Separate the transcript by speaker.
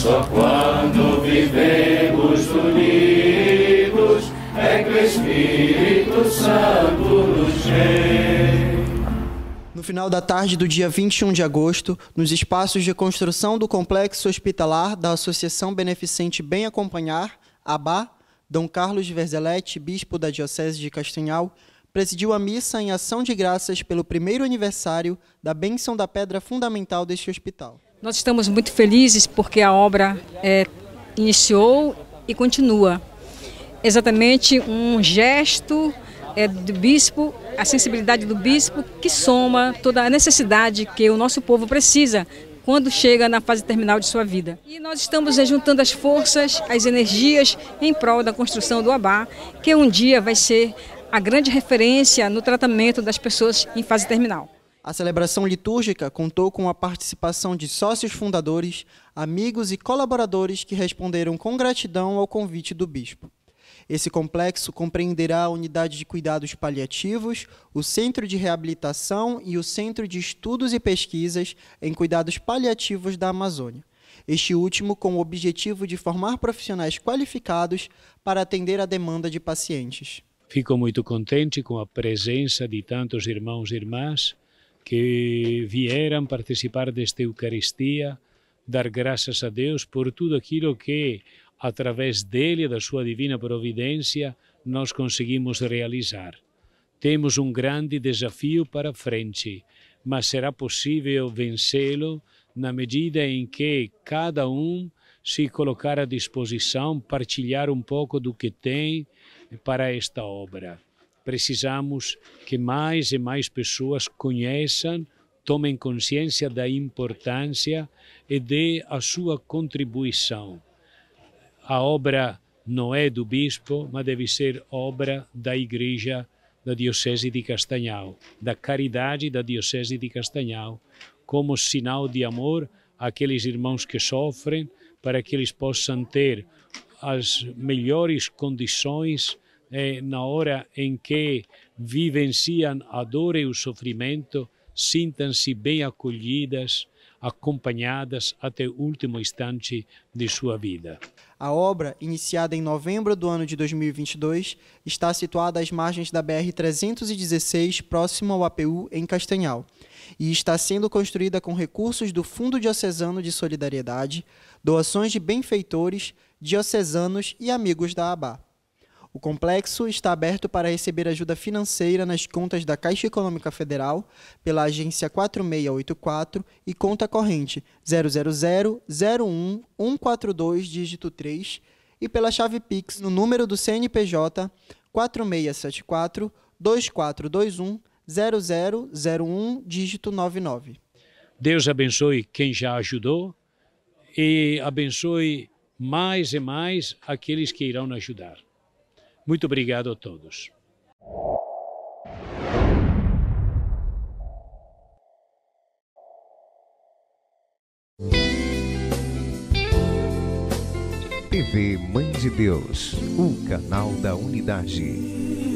Speaker 1: só quando vivemos unidos é que o
Speaker 2: Espírito Santo nos No final da tarde do dia 21 de agosto, nos espaços de construção do complexo hospitalar da Associação Beneficente Bem Acompanhar, ABA, Dom Carlos Verzelete, bispo da Diocese de Castanhal, presidiu a missa em ação de graças pelo primeiro aniversário da bênção da pedra fundamental deste hospital.
Speaker 3: Nós estamos muito felizes porque a obra é, iniciou e continua. Exatamente um gesto é, do bispo, a sensibilidade do bispo que soma toda a necessidade que o nosso povo precisa quando chega na fase terminal de sua vida. E nós estamos é, juntando as forças, as energias em prol da construção do Abá, que um dia vai ser a grande referência no tratamento das pessoas em fase terminal.
Speaker 2: A celebração litúrgica contou com a participação de sócios fundadores, amigos e colaboradores que responderam com gratidão ao convite do bispo. Esse complexo compreenderá a unidade de cuidados paliativos, o centro de reabilitação e o centro de estudos e pesquisas em cuidados paliativos da Amazônia. Este último com o objetivo de formar profissionais qualificados para atender a demanda de pacientes.
Speaker 1: Fico muito contente com a presença de tantos irmãos e irmãs que vieram participar desta Eucaristia, dar graças a Deus por tudo aquilo que, através dele, da sua divina providência, nós conseguimos realizar. Temos um grande desafio para frente, mas será possível vencê-lo na medida em que cada um se colocar à disposição, partilhar um pouco do que tem para esta obra precisamos que mais e mais pessoas conheçam, tomem consciência da importância e dê a sua contribuição. A obra não é do bispo, mas deve ser obra da Igreja da Diocese de Castanhal, da caridade da Diocese de Castanhal, como sinal de amor àqueles irmãos que sofrem, para que eles possam ter as melhores condições é na hora em que vivenciam a dor e o sofrimento, sintam-se bem acolhidas, acompanhadas até o último instante de sua vida.
Speaker 2: A obra, iniciada em novembro do ano de 2022, está situada às margens da BR-316, próxima ao APU, em Castanhal, e está sendo construída com recursos do Fundo Diocesano de Solidariedade, doações de benfeitores, diocesanos e amigos da ABA. O complexo está aberto para receber ajuda financeira nas contas da Caixa Econômica Federal, pela agência 4684 e conta corrente 000-01-142, dígito 3 e pela chave Pix no número do CNPJ 4674 2421 0001 dígito 99.
Speaker 1: Deus abençoe quem já ajudou e abençoe mais e mais aqueles que irão ajudar. Muito obrigado a todos.
Speaker 3: TV Mãe de Deus, o canal da unidade.